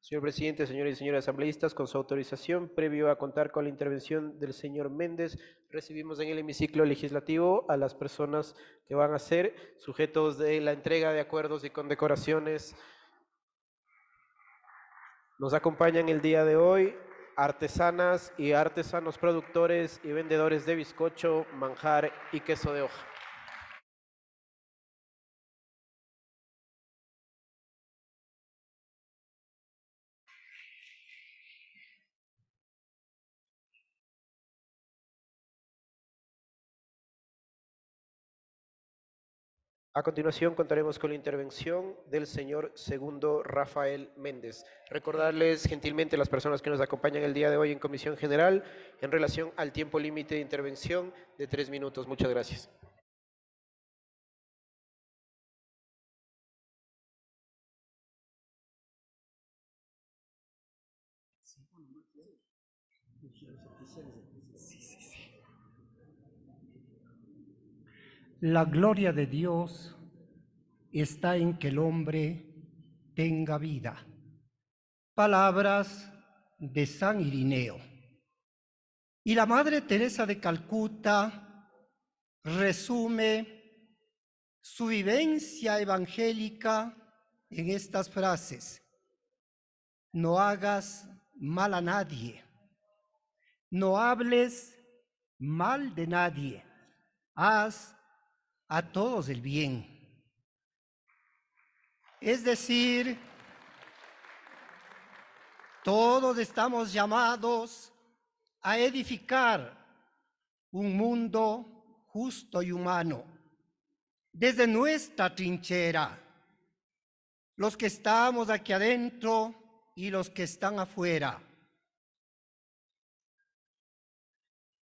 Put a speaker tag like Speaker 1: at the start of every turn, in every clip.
Speaker 1: Señor presidente, señores y señores asambleístas, con su autorización, previo a contar con la intervención del señor Méndez, recibimos en el hemiciclo legislativo a las personas que van a ser sujetos de la entrega de acuerdos y condecoraciones. Nos acompañan el día de hoy artesanas y artesanos productores y vendedores de bizcocho, manjar y queso de hoja. A continuación contaremos con la intervención del señor segundo Rafael Méndez. Recordarles gentilmente a las personas que nos acompañan el día de hoy en Comisión General en relación al tiempo límite de intervención de tres minutos. Muchas gracias.
Speaker 2: La gloria de Dios está en que el hombre tenga vida. Palabras de San Irineo. Y la Madre Teresa de Calcuta resume su vivencia evangélica en estas frases. No hagas mal a nadie. No hables mal de nadie. Haz a todos el bien. Es decir, todos estamos llamados a edificar un mundo justo y humano. Desde nuestra trinchera, los que estamos aquí adentro y los que están afuera.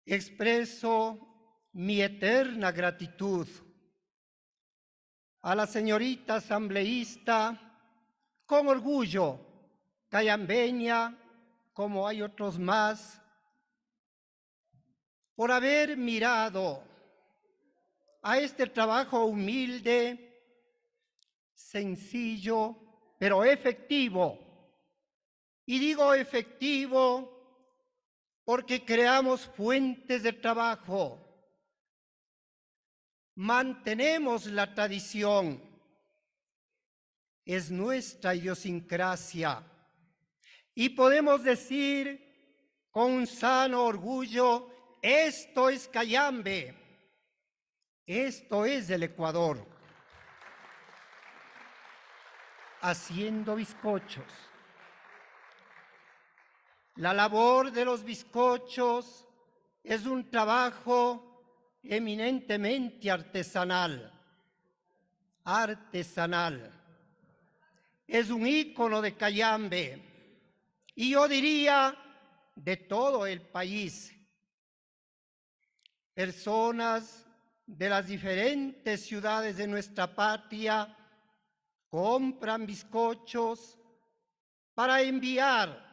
Speaker 2: Expreso mi eterna gratitud a la señorita asambleísta, con orgullo, cayambeña, como hay otros más, por haber mirado a este trabajo humilde, sencillo, pero efectivo. Y digo efectivo porque creamos fuentes de trabajo mantenemos la tradición. Es nuestra idiosincrasia. Y podemos decir con un sano orgullo, esto es Cayambe, esto es el Ecuador. Haciendo bizcochos. La labor de los bizcochos es un trabajo eminentemente artesanal. Artesanal. Es un ícono de Callambe y yo diría de todo el país. Personas de las diferentes ciudades de nuestra patria compran bizcochos para enviar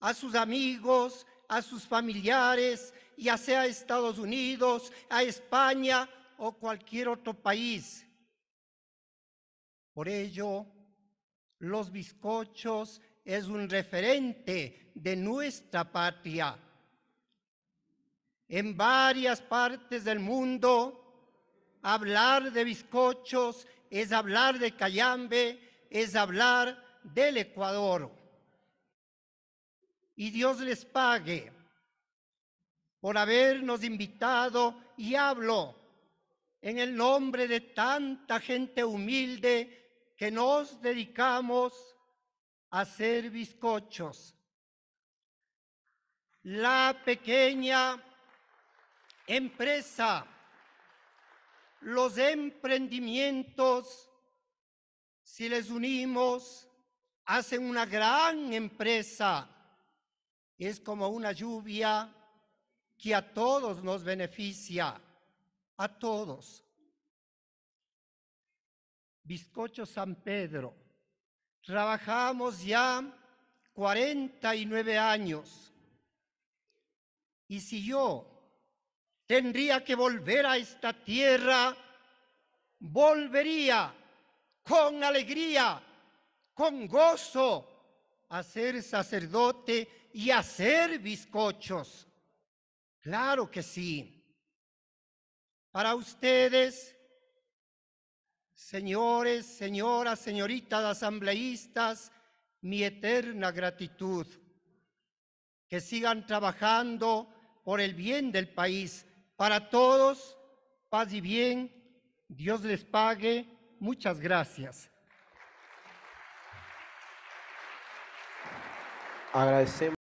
Speaker 2: a sus amigos, a sus familiares, ya sea a Estados Unidos, a España o cualquier otro país. Por ello, los bizcochos es un referente de nuestra patria. En varias partes del mundo, hablar de bizcochos es hablar de Cayambe, es hablar del Ecuador. Y Dios les pague por habernos invitado y hablo en el nombre de tanta gente humilde que nos dedicamos a hacer bizcochos. La pequeña empresa, los emprendimientos, si les unimos, hacen una gran empresa. Es como una lluvia que a todos nos beneficia, a todos. Bizcocho San Pedro. Trabajamos ya 49 años. Y si yo tendría que volver a esta tierra, volvería con alegría, con gozo, a ser sacerdote y a hacer bizcochos. Claro que sí. Para ustedes, señores, señoras, señoritas asambleístas, mi eterna gratitud. Que sigan trabajando por el bien del país. Para todos, paz y bien. Dios les pague. Muchas gracias.
Speaker 1: Agradecemos.